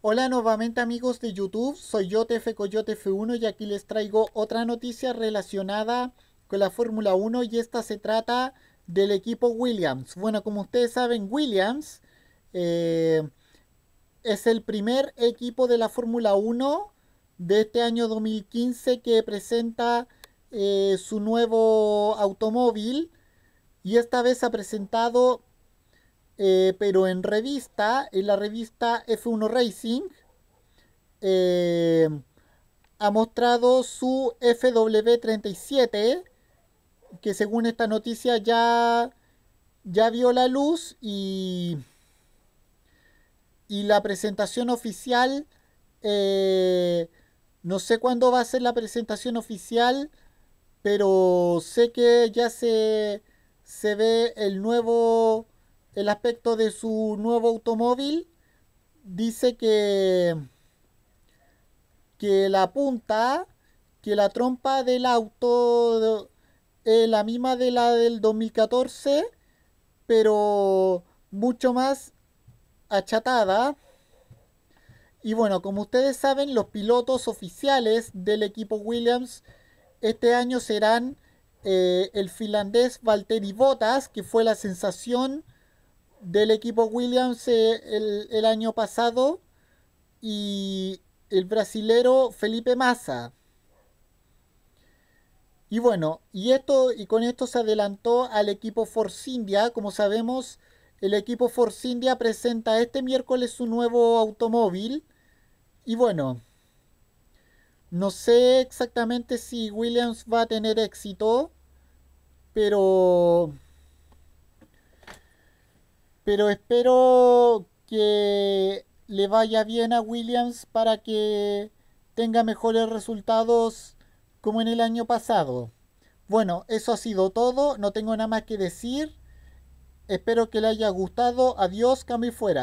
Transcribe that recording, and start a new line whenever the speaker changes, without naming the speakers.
Hola nuevamente amigos de YouTube, soy yo TF Coyote F1 y aquí les traigo otra noticia relacionada con la Fórmula 1 y esta se trata del equipo Williams. Bueno, como ustedes saben, Williams eh, es el primer equipo de la Fórmula 1 de este año 2015 que presenta eh, su nuevo automóvil y esta vez ha presentado eh, pero en revista, en la revista F1 Racing, eh, ha mostrado su FW37, que según esta noticia ya, ya vio la luz y, y la presentación oficial, eh, no sé cuándo va a ser la presentación oficial, pero sé que ya se, se ve el nuevo el aspecto de su nuevo automóvil, dice que, que la punta, que la trompa del auto es la misma de la del 2014, pero mucho más achatada. Y bueno, como ustedes saben, los pilotos oficiales del equipo Williams este año serán eh, el finlandés Valtteri Bottas, que fue la sensación del equipo Williams eh, el, el, año pasado y el brasilero Felipe Massa. Y bueno, y, esto, y con esto se adelantó al equipo Force India. Como sabemos, el equipo Force India presenta este miércoles su nuevo automóvil. Y bueno, no sé exactamente si Williams va a tener éxito, pero pero espero que le vaya bien a Williams para que tenga mejores resultados como en el año pasado. Bueno, eso ha sido todo. No tengo nada más que decir. Espero que le haya gustado. Adiós, cambio y fuera.